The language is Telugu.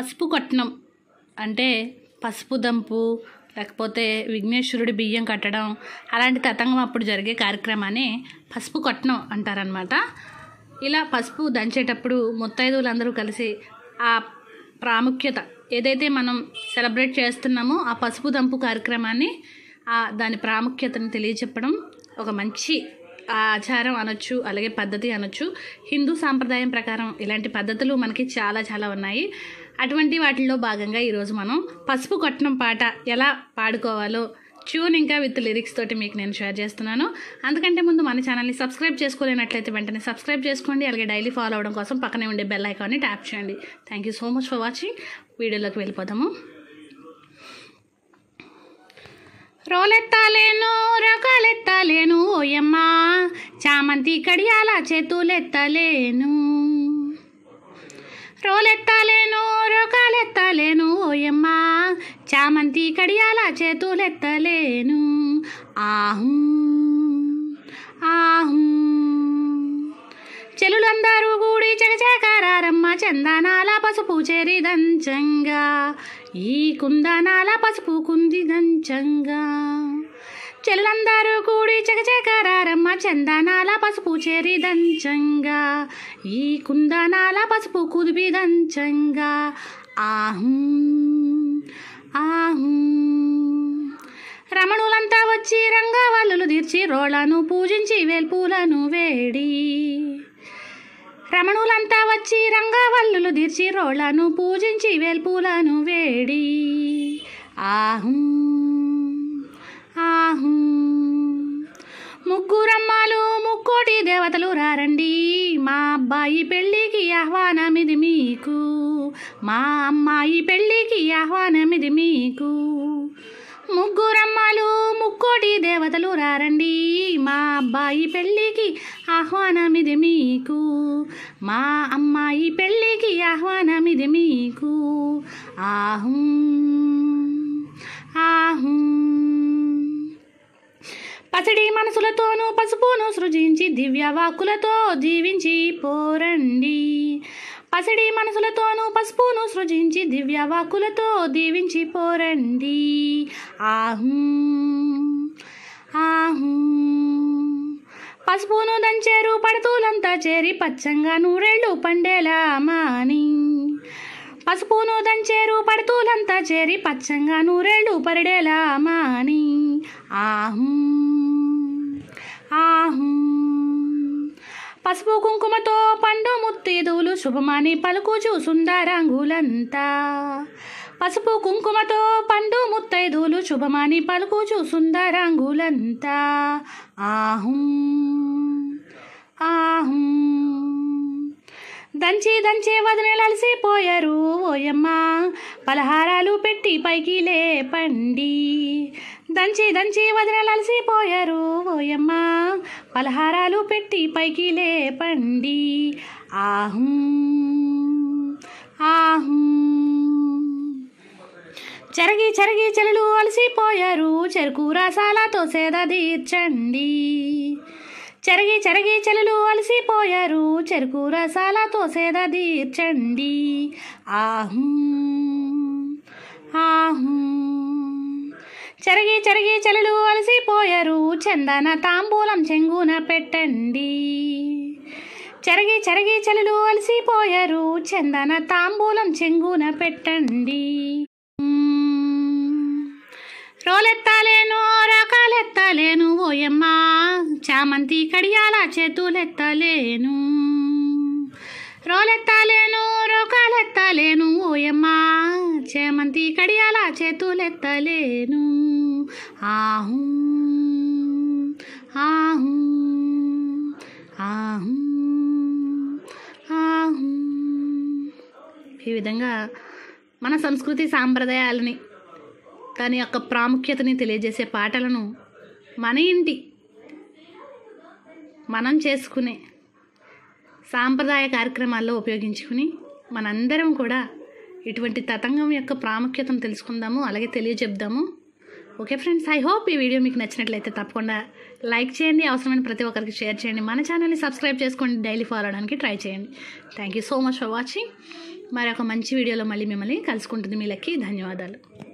పసుపు కట్నం అంటే పసుపు దంపు లేకపోతే విఘ్నేశ్వరుడి బియ్యం కట్టడం అలాంటి తతంగం అప్పుడు జరిగే కార్యక్రమాన్ని పసుపు కట్నం అంటారనమాట ఇలా పసుపు దంచేటప్పుడు ముత్తైదువులందరూ కలిసి ఆ ప్రాముఖ్యత ఏదైతే మనం సెలబ్రేట్ చేస్తున్నామో ఆ పసుపు దంపు కార్యక్రమాన్ని దాని ప్రాముఖ్యతను తెలియచెప్పడం ఒక మంచి ఆచారం అనొచ్చు అలాగే పద్ధతి అనొచ్చు హిందూ సాంప్రదాయం ప్రకారం ఇలాంటి పద్ధతులు మనకి చాలా చాలా ఉన్నాయి అటువంటి వాటిల్లో భాగంగా ఈరోజు మనం పసుపు కొట్టడం పాట ఎలా పాడుకోవాలో ట్యూన్ ఇంకా విత్ లిరిక్స్ తోటి మీకు నేను షేర్ చేస్తున్నాను అందుకంటే ముందు మన ఛానల్ని సబ్స్క్రైబ్ చేసుకోలేనట్లయితే వెంటనే సబ్స్క్రైబ్ చేసుకోండి అలాగే డైలీ ఫాలో అవడం కోసం పక్కనే ఉండే బెల్ ఐకాన్ని ట్యాప్ చేయండి thank you so much for watching వీడియోలోకి వెళ్ళిపోతాము రోలెత్తాలేను రకాలెత్తాలేను ఓయమ్మా చామంతి కడియాల చేతులెత్తలేను రోలెత్తాలేను చేతులెత్తలేను ఓయమ్మ చామంతి కడియాల చేతులెత్తలేను ఆహూ ఆహూ చెలులందరూ కూడి చకచకారమ్మ చందనాల పసుపు చెరి దంచంగా ఈ కుందనాల పసుపు కుంది దంచంగా చెల్లందరూ కూడి చకచకారమ్మ చందనాల పసుపు చెరి దంచంగా ఈ కుందనాల పసుపు కుదిపి దంచంగా రమణులంతా వచ్చి రంగవల్లులు తీర్చి రోళ్లను పూజించి వేల్పూలను వేడి రమణులంతా వచ్చి రంగవల్లులు తీర్చి రోళ్లను పూజించి వేల్పూలను వేడి ఆహం ఆహం ముగ్గురమ్మాలు ముక్కోటి దేవతలు రారండి అబ్బాయి పెళ్ళికి ఆహ్వానమిది మీకు మా అమ్మాయి పెళ్ళికి ఆహ్వానమిది మీకు ముగ్గురమ్మలు ముక్కోటి దేవతలు రారండి మా అబ్బాయి పెళ్ళికి ఆహ్వానమిది మీకు మా అమ్మాయి పెళ్ళికి ఆహ్వానమిది మీకు ఆహూ పసిడి మనసులతోనూ పసుపును సృజించి దివ్య వాకులతో జీవించి పోరండి పసిడి మనసులతోనూ పసుపును సృజించి దివ్య వాకులతో దీవించి పోరండి ఆహు ఆహు పసుపును దంచేరు పడతూలంతా చేరి పచ్చంగా నూరేళ్ళు పండేలా మాని పసుపును దంచేరు పడతూలంతా చేరి పచ్చంగా నూరేళ్ళు పరిడేలా మాని ఆహు ఆహు పసుపు కుంకుమతో పండు ముత్తేదువులు శుభమని పలుకుచు సుందరంగులంతా పసుపు కుంకుమతో పండు ముత్తైదువులు శుభమని పలుకుచు సుందరంగులంతా ఆహు ఆహు దంచి దంచే వదినలు అలసిపోయారు ఓయమ్మ పలహారాలు పెట్టి పైకి లేపండి దంచి దంచి వదినలు ఓయమ్మ పలహారాలు పెట్టి పైకి లేపండి ఆహు ఆహు చెరగి చెరగి చెలులు అలసిపోయారు చెరుకు రసాలతో సేద తీర్చండి చెరగి చెరగి చెలులు అలసిపోయారు చెరుకు రసాలతో సేద తీర్చండి ఆహు ఆహూ చెరిగి చెరగి చెలులు అలసిపోయారు చందన తాంబూలం చెంగున పెట్టండి చెరిగి చెరగి చెలులు అలసిపోయారు చందన తాంబూలం చెంగున పెట్టండి రోలెత్తాలేను రకాలెత్తలేను ఓయమ్మా చామంతి కడియాల చేతులెత్తలేను రోలెత్తలేను రోకాలెత్తలేను ఓయమ్మా చేమంతి కడియాల చేతులెత్తలేను ఆహు ఆహు ఆహు ఆహు ఈ విధంగా మన సంస్కృతి సాంప్రదాయాలని దాని యొక్క ప్రాముఖ్యతని తెలియజేసే పాటలను మన ఇంటి మనం చేసుకునే సాంప్రదాయ కార్యక్రమాల్లో ఉపయోగించుకుని మనందరం కూడా ఇటువంటి తతంగం యొక్క ప్రాముఖ్యతను తెలుసుకుందాము అలాగే తెలియజెప్దాము ఓకే ఫ్రెండ్స్ ఐ హోప్ ఈ వీడియో మీకు నచ్చినట్లయితే తప్పకుండా లైక్ చేయండి అవసరమైన ప్రతి ఒక్కరికి షేర్ చేయండి మన ఛానల్ని సబ్స్క్రైబ్ చేసుకోండి డైలీ ఫాలో అవడానికి ట్రై చేయండి thank you so much for watching మరొక మంచి వీడియోలో మళ్ళీ మిమ్మల్ని కలుసుకుంటుంది మీలకి ధన్యవాదాలు